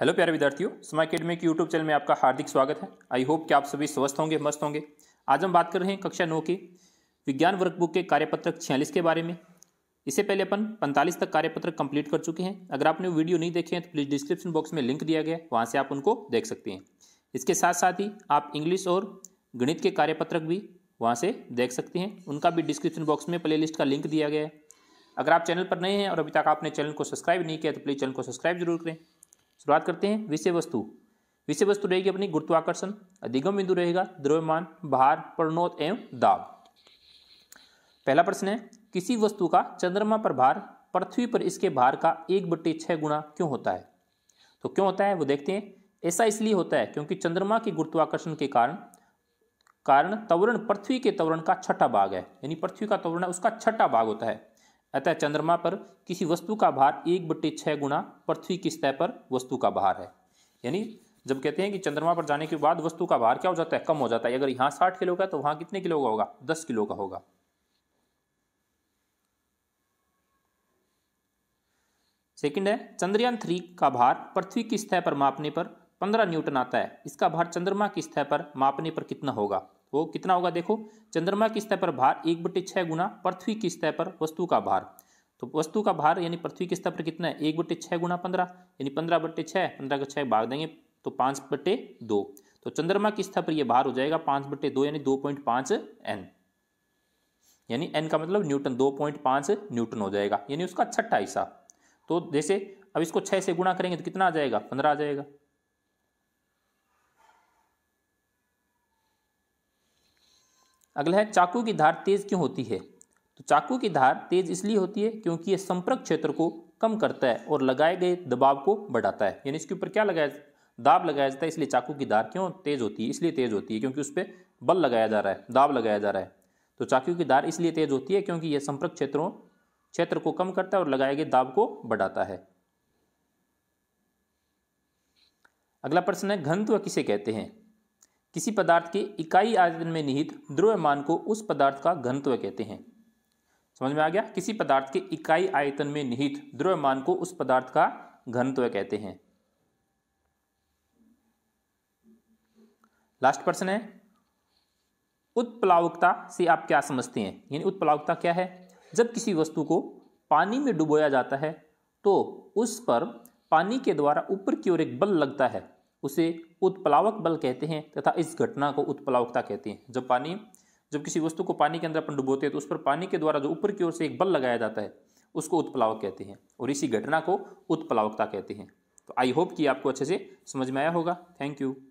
hello प्यारे विद्यार्थियों समा अकेडमी के यूट्यूब चैनल में आपका हार्दिक स्वागत है आई होप कि आप सभी स्वस्थ होंगे मस्त होंगे आज हम बात कर रहे हैं कक्षा नौ के विज्ञान वर्कबुक के कार्यपत्रक छियालीस के बारे में इससे पहले अपन पैंतालीस तक कार्यपत्रक कंप्लीट कर चुके हैं अगर आपने वीडियो नहीं देखे हैं तो प्लीज़ डिस्क्रिप्शन बॉक्स में लिंक दिया गया वहाँ से आप उनको देख सकते हैं इसके साथ साथ ही आप इंग्लिश और गणित के कार्यपत्रक भी वहाँ से देख सकते हैं उनका भी डिस्क्रिप्शन बॉक्स में प्ले का लिंक दिया गया है अगर आप चैनल पर नए हैं और अभी तक आपने चैनल को सब्सक्राइब नहीं किया तो प्लीज़ चैनल को सब्सक्राइब जरूर करें शुरुआत करते हैं विषय वस्तु विषय वस्तु रहेगी अपनी गुरुत्वाकर्षण अधिगम बिंदु रहेगा द्रव्यमान भार प्रणोत एवं दाब पहला प्रश्न है किसी वस्तु का चंद्रमा पर भार पृथ्वी पर इसके भार का एक बट्टे छः गुणा क्यों होता है तो क्यों होता है वो देखते हैं ऐसा इसलिए होता है क्योंकि चंद्रमा के गुरुत्वाकर्षण के कारण कारण त्वरण पृथ्वी के त्वरण का छठा भाग है यानी पृथ्वी का त्वरण है उसका छठा भाग होता है अतः चंद्रमा पर किसी वस्तु का भार एक बट्टे छः गुना पृथ्वी की सतह पर वस्तु का भार है यानी जब कहते हैं कि चंद्रमा पर जाने के बाद वस्तु का भार क्या हो जाता है कम हो जाता है अगर यहाँ साठ किलो का तो वहाँ कितने किलो का होगा दस किलो का होगा सेकंड है चंद्रयान थ्री का भार पृथ्वी की सतह पर मापने पर पंद्रह न्यूटन आता है इसका भार चंद्रमा की सतह पर मापने पर कितना होगा वो कितना होगा देखो चंद्रमा की स्तर पर भार एक बटे छः गुना पृथ्वी की स्तर पर वस्तु का भार तो वस्तु का भार यानी पृथ्वी की स्तर पर कितना है एक बटे छः गुना पंद्रह यानी पंद्रह बटे छः पंद्रह का छः भाग देंगे तो पाँच बट्टे दो तो चंद्रमा की स्तर पर यह भार हो जाएगा पाँच बट्टे दो यानी दो पॉइंट पाँच एन यानी एन का मतलब न्यूटन दो पॉइंट पाँच न्यूटन हो जाएगा यानी उसका छठा हिस्सा तो जैसे अब इसको छः से गुणा करेंगे तो कितना आ जाएगा पंद्रह आ जाएगा अगला है चाकू की धार तेज क्यों होती है तो चाकू की धार तेज इसलिए होती है क्योंकि ये संपर्क क्षेत्र को कम करता है और लगाए गए दबाव को बढ़ाता है यानी इसके ऊपर क्या लगाया दाब लगाया जाता है इसलिए चाकू की धार क्यों तेज होती है इसलिए तेज होती है क्योंकि उस पर बल लगाया जा रहा है दाब लगाया जा रहा है तो चाकू की धार इसलिए तेज होती है क्योंकि यह संपर्क क्षेत्रों क्षेत्र को कम करता है और लगाए गए दाब को बढ़ाता है अगला प्रश्न है घनत्व किसे कहते हैं किसी पदार्थ के इकाई आयतन में निहित द्रव्यमान को उस पदार्थ का घनत्व कहते हैं समझ में आ गया किसी पदार्थ के इकाई आयतन में निहित द्रव्यमान को उस पदार्थ का घनत्व कहते हैं लास्ट प्रश्न है उत्प्लावकता से आप क्या समझते हैं यानी उत्प्लावकता क्या है जब किसी वस्तु को पानी में डुबोया जाता है तो उस पर पानी के द्वारा ऊपर की ओर एक बल लगता है उसे उत्प्लावक बल कहते हैं तथा इस घटना को उत्प्लावकता कहते हैं जब पानी जब किसी वस्तु को पानी के अंदर अपन डुबोते हैं तो उस पर पानी के द्वारा जो ऊपर की ओर से एक बल लगाया जाता है उसको उत्प्लावक कहते हैं और इसी घटना को उत्प्लावकता कहते हैं तो आई होप कि आपको अच्छे से समझ में आया होगा थैंक यू